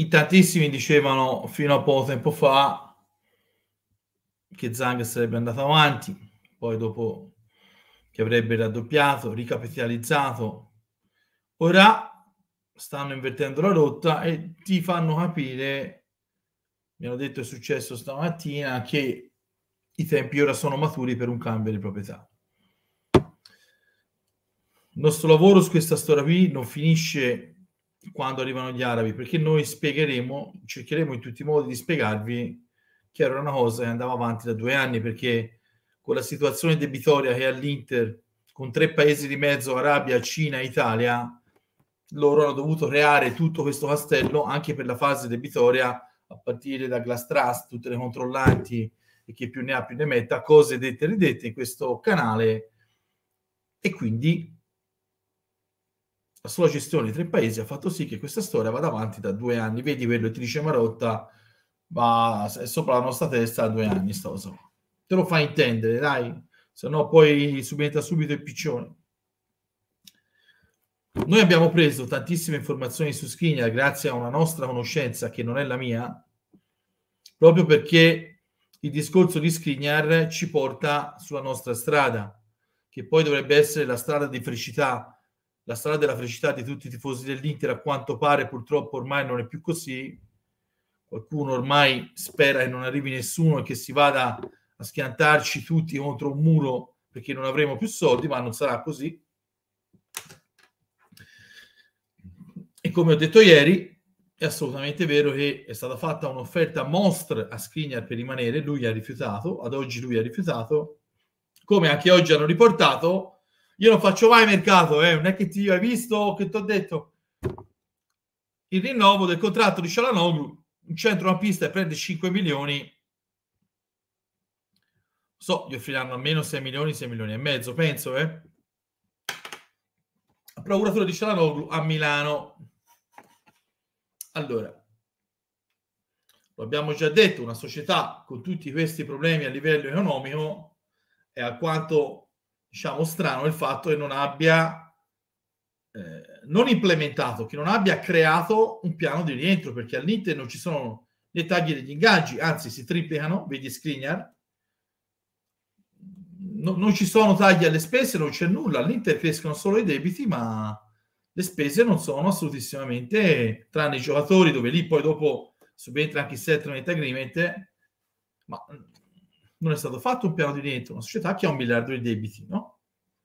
in tantissimi dicevano fino a poco tempo fa che Zang sarebbe andato avanti, poi dopo che avrebbe raddoppiato, ricapitalizzato. Ora stanno invertendo la rotta e ti fanno capire, mi hanno detto è successo stamattina, che i tempi ora sono maturi per un cambio di proprietà. Il nostro lavoro su questa storia qui non finisce quando arrivano gli arabi, perché noi spiegheremo, cercheremo in tutti i modi di spiegarvi che era una cosa che andava avanti da due anni, perché con la situazione debitoria che è all'Inter, con tre paesi di mezzo, Arabia, Cina, Italia, loro hanno dovuto creare tutto questo castello anche per la fase debitoria, a partire da Glass Trust, tutte le controllanti e chi più ne ha più ne metta, cose dette e ridette in questo canale. E quindi la sola gestione di tre paesi ha fatto sì che questa storia vada avanti da due anni. Vedi quello che Marotta, ma è sopra la nostra testa da due anni sta cosa. Te lo fa intendere, dai, se no poi subentra subito il piccione. Noi abbiamo preso tantissime informazioni su Skriniar grazie a una nostra conoscenza che non è la mia, proprio perché il discorso di Skriniar ci porta sulla nostra strada, che poi dovrebbe essere la strada di felicità, la strada della felicità di tutti i tifosi dell'Inter, a quanto pare purtroppo ormai non è più così. Qualcuno ormai spera che non arrivi nessuno e che si vada a schiantarci tutti contro un muro perché non avremo più soldi, ma non sarà così. E come ho detto ieri, è assolutamente vero che è stata fatta un'offerta mostre a Skriniar per rimanere, lui ha rifiutato, ad oggi lui ha rifiutato, come anche oggi hanno riportato, io non faccio mai mercato, eh, non è che ti hai visto che ti ho detto. Il rinnovo del contratto di Cialanoglu, un centro pista e prende 5 milioni, so, gli offriranno almeno 6 milioni, 6 milioni e mezzo, penso, eh. Procuratore di Cialanoglu a Milano. Allora, lo abbiamo già detto, una società con tutti questi problemi a livello economico è alquanto diciamo, strano il fatto che non abbia eh, non implementato, che non abbia creato un piano di rientro, perché all'Inter non ci sono né tagli degli ingaggi, anzi si triplicano, vedi Skriniar, no, non ci sono tagli alle spese, non c'è nulla, all'Inter crescono solo i debiti, ma le spese non sono assolutissimamente, tranne i giocatori, dove lì poi dopo subentra anche il settlement agreement, ma non è stato fatto un piano di rientro, una società che ha un miliardo di debiti, no?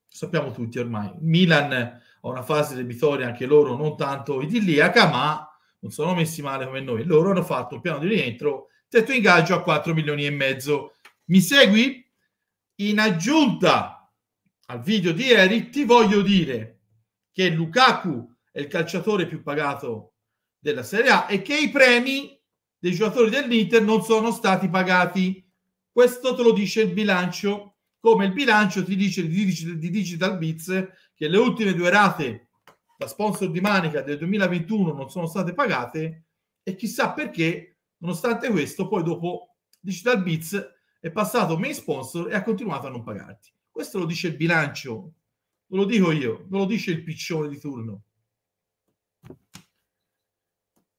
sappiamo tutti ormai. Milan ha una fase debitoria anche loro non tanto idilliaca, ma non sono messi male come noi. Loro hanno fatto un piano di rientro, tetto ingaggio a 4 milioni e mezzo. Mi segui? In aggiunta al video di ieri, ti voglio dire che Lukaku è il calciatore più pagato della Serie A e che i premi dei giocatori dell'Inter non sono stati pagati questo te lo dice il bilancio, come il bilancio ti dice di Digital Bits che le ultime due rate da sponsor di Manica del 2021 non sono state pagate e chissà perché, nonostante questo, poi dopo Digital Bits è passato main sponsor e ha continuato a non pagarti. Questo lo dice il bilancio, non lo dico io, non lo dice il piccione di turno.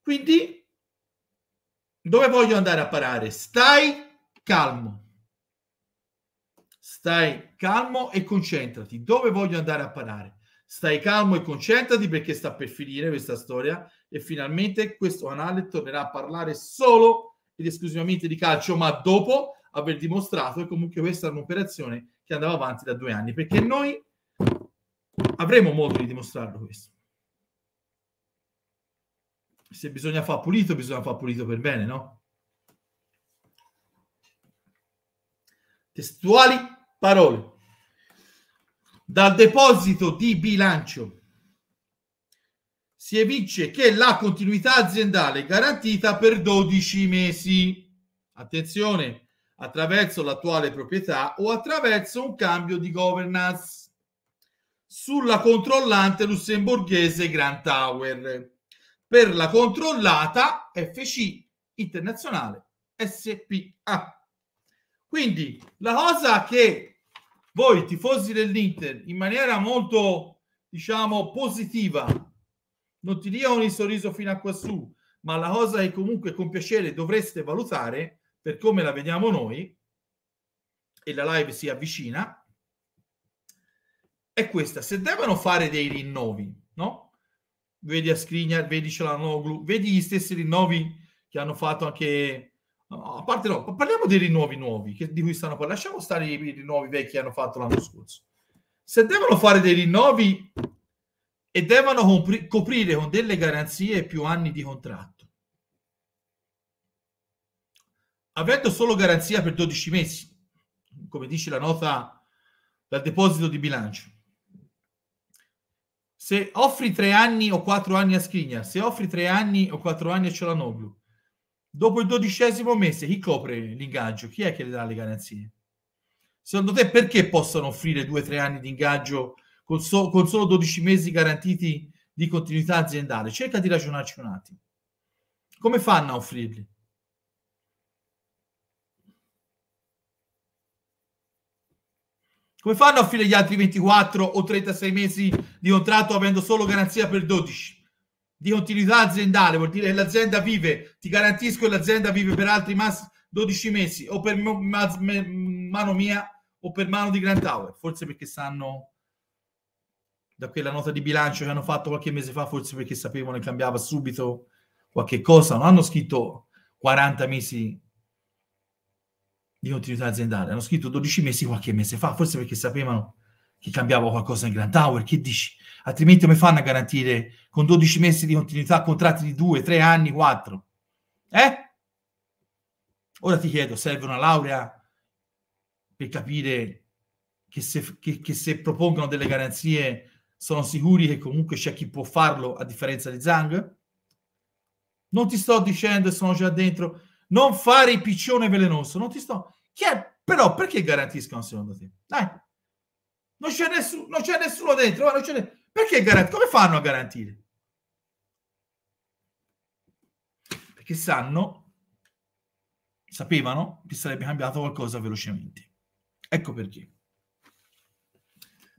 Quindi, dove voglio andare a parare? Stai calmo. Stai calmo e concentrati. Dove voglio andare a parare? Stai calmo e concentrati perché sta per finire questa storia e finalmente questo canale tornerà a parlare solo ed esclusivamente di calcio, ma dopo aver dimostrato che comunque questa è un'operazione che andava avanti da due anni, perché noi avremo modo di dimostrarlo questo. Se bisogna far pulito, bisogna far pulito per bene, no? Testuali parole. Dal deposito di bilancio si evince che la continuità aziendale è garantita per 12 mesi. Attenzione, attraverso l'attuale proprietà o attraverso un cambio di governance sulla controllante lussemburghese Grand Tower per la controllata FC Internazionale SPA. Quindi la cosa che voi tifosi dell'Inter in maniera molto, diciamo, positiva, non ti dia un sorriso fino a quassù, ma la cosa che comunque con piacere dovreste valutare, per come la vediamo noi, e la live si avvicina, è questa. Se devono fare dei rinnovi, no? Vedi a Skriniar, vedi Cialanoglu, vedi gli stessi rinnovi che hanno fatto anche No, a parte no, parliamo dei rinnovi nuovi che, di cui stanno parlando. Lasciamo stare i rinnovi vecchi che hanno fatto l'anno scorso. Se devono fare dei rinnovi e devono compri- coprire con delle garanzie più anni di contratto, avendo solo garanzia per 12 mesi, come dice la nota dal deposito di bilancio. Se offri tre anni o quattro anni a Scrigna, se offri tre anni o quattro anni a Cialanoglu, dopo il dodicesimo mese chi copre l'ingaggio? Chi è che le dà le garanzie? Secondo te perché possono offrire due o tre anni di ingaggio con, so- con solo 12 mesi garantiti di continuità aziendale? Cerca di ragionarci un attimo. Come fanno a offrirli? Come fanno a offrire gli altri 24 o 36 mesi di contratto avendo solo garanzia per 12? di continuità aziendale, vuol dire che l'azienda vive, ti garantisco che l'azienda vive per altri mass- 12 mesi o per ma- me- mano mia o per mano di Grand Tower, forse perché sanno da quella nota di bilancio che hanno fatto qualche mese fa, forse perché sapevano che cambiava subito qualche cosa, non hanno scritto 40 mesi di continuità aziendale, hanno scritto 12 mesi qualche mese fa, forse perché sapevano che cambiava qualcosa in Grand Tower, che dici? Altrimenti come fanno a garantire con 12 mesi di continuità contratti di 2, 3 anni, 4? Eh? Ora ti chiedo, serve una laurea per capire che se, che, che se propongono delle garanzie sono sicuri che comunque c'è chi può farlo a differenza di Zhang? Non ti sto dicendo, sono già dentro, non fare il piccione velenoso, non ti sto... Chi è? Però perché garantiscono secondo te? Dai! Non c'è, nessuno, non c'è nessuno dentro. Nessuno. Perché garantire? Come fanno a garantire? Perché sanno, sapevano che sarebbe cambiato qualcosa velocemente. Ecco perché.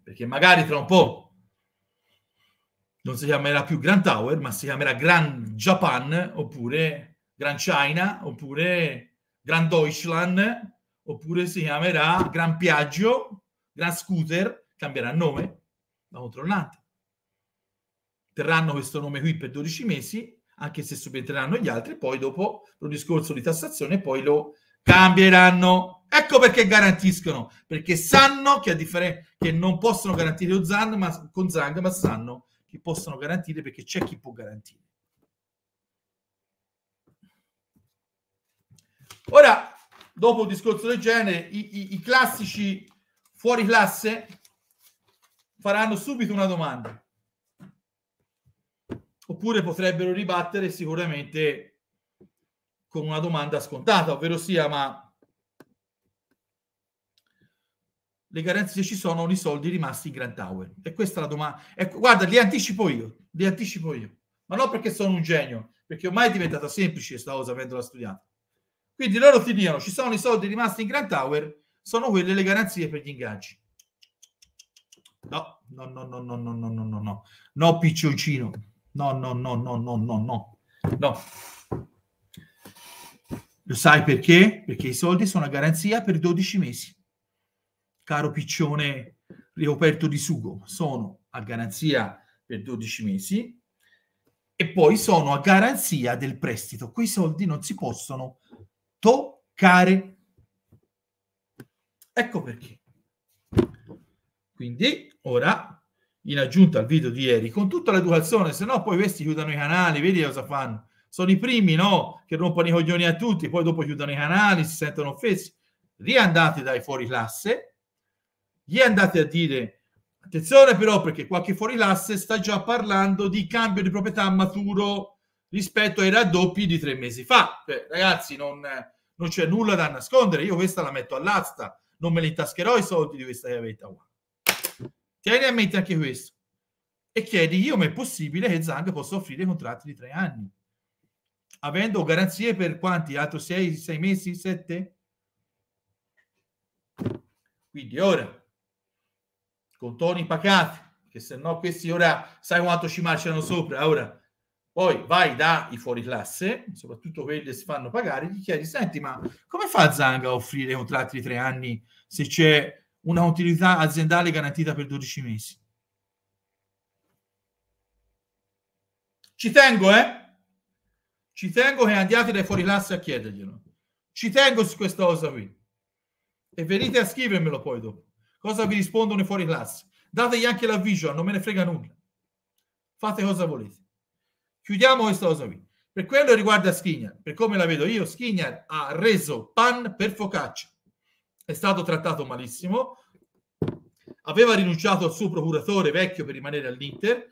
Perché magari tra un po' non si chiamerà più Grand Tower, ma si chiamerà Grand Japan, oppure Grand China, oppure Grand Deutschland, oppure si chiamerà Gran Piaggio, la scooter cambierà nome da controllante. Terranno questo nome qui per 12 mesi, anche se subentreranno gli altri, poi dopo lo discorso di tassazione, poi lo cambieranno. Ecco perché garantiscono, perché sanno che, a differenza che non possono garantire lo Zang, ma, con Zang, ma sanno che possono garantire perché c'è chi può garantire. Ora, dopo un discorso del genere, i, i, i classici fuori classe faranno subito una domanda. Oppure potrebbero ribattere sicuramente con una domanda scontata, ovvero sia, ma le garanzie ci sono, i soldi rimasti in Grand Tower? E questa è la domanda. Ecco, guarda, li anticipo io, li anticipo io. Ma non perché sono un genio, perché ormai è diventata semplice questa cosa avendola studiata. Quindi loro ti dicono, ci sono i soldi rimasti in Grand Tower, sono quelle le garanzie per gli ingaggi. No, no, no, no, no, no, no, no, no, no, no, picciocino, no, no, no, no, no, no, no, no. Lo sai perché? Perché i soldi sono a garanzia per 12 mesi. Caro piccione rioperto di sugo, sono a garanzia per 12 mesi e poi sono a garanzia del prestito. Quei soldi non si possono toccare Ecco perché. Quindi ora, in aggiunta al video di ieri, con tutta l'educazione, se no poi questi chiudono i canali, vedi cosa fanno? Sono i primi, no? Che rompono i coglioni a tutti, poi dopo chiudono i canali, si sentono offesi. Riandate dai fuori classe, gli andate a dire attenzione però perché qualche fuori classe sta già parlando di cambio di proprietà maturo rispetto ai raddoppi di tre mesi fa. Beh, cioè, ragazzi, non, non c'è nulla da nascondere, io questa la metto all'asta non me li tascherò i soldi di questa chiavetta qua. Tieni a mente anche questo. E chiedi come è possibile che Zang possa offrire contratti di tre anni, avendo garanzie per quanti? Altri sei, sei mesi, sette? Quindi ora, con toni pacati, che se no questi ora sai quanto ci marciano sopra, ora poi vai dai fuori classe, soprattutto quelli che si fanno pagare, gli chiedi, senti, ma come fa Zanga a offrire contratti di tre anni se c'è una utilità aziendale garantita per 12 mesi? Ci tengo, eh? Ci tengo che andiate dai fuori classe a chiederglielo. Ci tengo su questa cosa qui. E venite a scrivermelo poi dopo. Cosa vi rispondono i fuori classe? Dategli anche l'avviso, non me ne frega nulla. Fate cosa volete. Chiudiamo questo caso qui. Per quello riguarda Schignan, per come la vedo io, Schignan ha reso pan per focaccia. È stato trattato malissimo, aveva rinunciato al suo procuratore vecchio per rimanere all'Inter.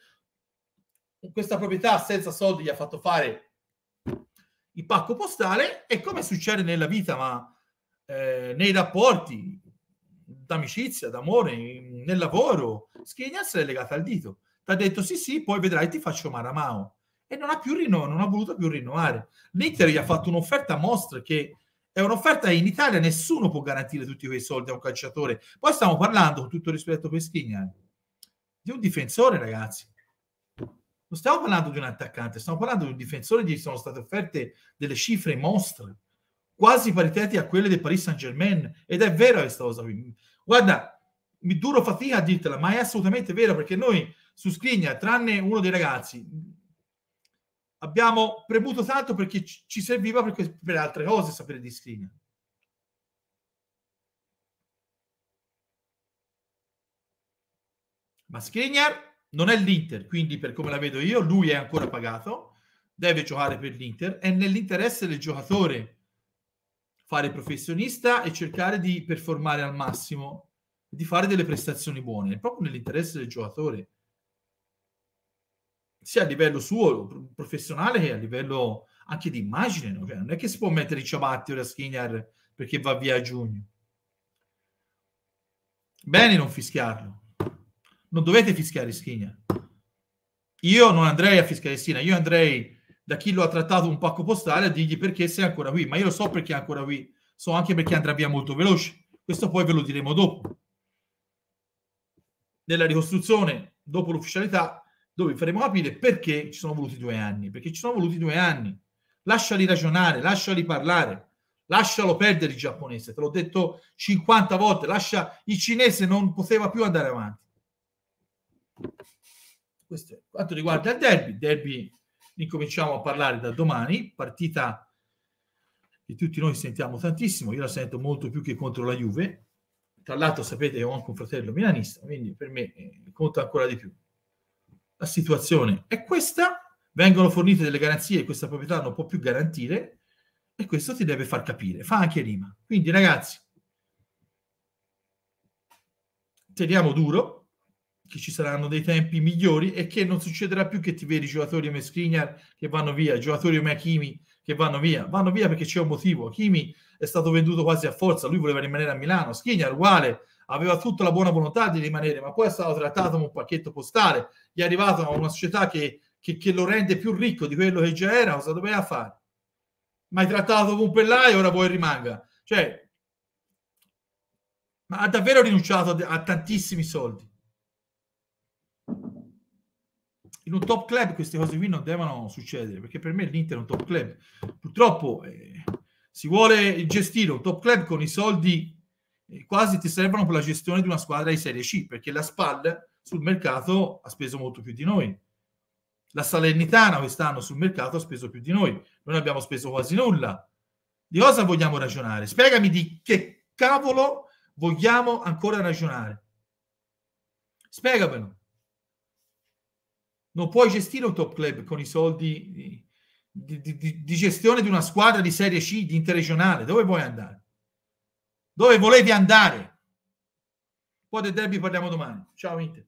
Questa proprietà senza soldi gli ha fatto fare il pacco postale e come succede nella vita, ma eh, nei rapporti d'amicizia, d'amore, nel lavoro, Schignan se l'è legata al dito. Ti ha detto sì sì, poi vedrai ti faccio Maramao e non ha più rinnovato, non ha voluto più rinnovare. L'Inter gli ha fatto un'offerta mostra che è un'offerta in Italia nessuno può garantire tutti quei soldi a un calciatore. Poi stiamo parlando, con tutto rispetto per Schignani, eh, di un difensore, ragazzi. Non stiamo parlando di un attaccante, stiamo parlando di un difensore gli sono state offerte delle cifre mostre, quasi paritetiche a quelle del Paris Saint-Germain. Ed è vera questa cosa Guarda, mi duro fatica a dirtela, ma è assolutamente vero perché noi su Scrigna, tranne uno dei ragazzi, abbiamo premuto tanto perché ci serviva per, per altre cose sapere di Skriniar. Ma Skriniar non è l'Inter, quindi per come la vedo io, lui è ancora pagato, deve giocare per l'Inter, è nell'interesse del giocatore fare professionista e cercare di performare al massimo, di fare delle prestazioni buone, è proprio nell'interesse del giocatore sia a livello suo professionale che a livello anche di immagine. Okay? Cioè, non è che si può mettere i ciabatti o la Skinner perché va via a giugno. Bene non fischiarlo. Non dovete fischiare Skinner. Io non andrei a fischiare Skinner, io andrei da chi lo ha trattato un pacco postale a dirgli perché sei ancora qui, ma io lo so perché è ancora qui, so anche perché andrà via molto veloce. Questo poi ve lo diremo dopo. Nella ricostruzione, dopo l'ufficialità, dove faremo capire perché ci sono voluti due anni, perché ci sono voluti due anni. Lasciali ragionare, lasciali parlare, lascialo perdere il giapponese, te l'ho detto 50 volte, lascia il cinese non poteva più andare avanti. Questo è quanto riguarda il derby, derby incominciamo a parlare da domani, partita che tutti noi sentiamo tantissimo, io la sento molto più che contro la Juve, tra l'altro sapete che ho anche un fratello milanista, quindi per me eh, conta ancora di più situazione è questa, vengono fornite delle garanzie che questa proprietà non può più garantire e questo ti deve far capire, fa anche rima. Quindi ragazzi, teniamo duro che ci saranno dei tempi migliori e che non succederà più che ti vedi giocatori come Skriniar che vanno via, giocatori come Hakimi che vanno via, vanno via perché c'è un motivo. Hakimi è stato venduto quasi a forza, lui voleva rimanere a Milano, Skriniar uguale, aveva tutta la buona volontà di rimanere, ma poi è stato trattato come un pacchetto postale, gli è arrivato a una società che, che, che lo rende più ricco di quello che già era, cosa doveva fare? Ma hai trattato come un pellaio, ora poi rimanga. Cioè, ma ha davvero rinunciato a tantissimi soldi. In un top club queste cose qui non devono succedere, perché per me l'Inter è un top club. Purtroppo eh, si vuole gestire un top club con i soldi quasi ti servono per la gestione di una squadra di Serie C, perché la SPAL sul mercato ha speso molto più di noi. La Salernitana quest'anno sul mercato ha speso più di noi. Noi abbiamo speso quasi nulla. Di cosa vogliamo ragionare? Spiegami di che cavolo vogliamo ancora ragionare. Spiegamelo. Non puoi gestire un top club con i soldi di, di, di, di gestione di una squadra di Serie C, di interregionale. Dove vuoi andare? dove volete andare. Poi del derby parliamo domani. Ciao Inter.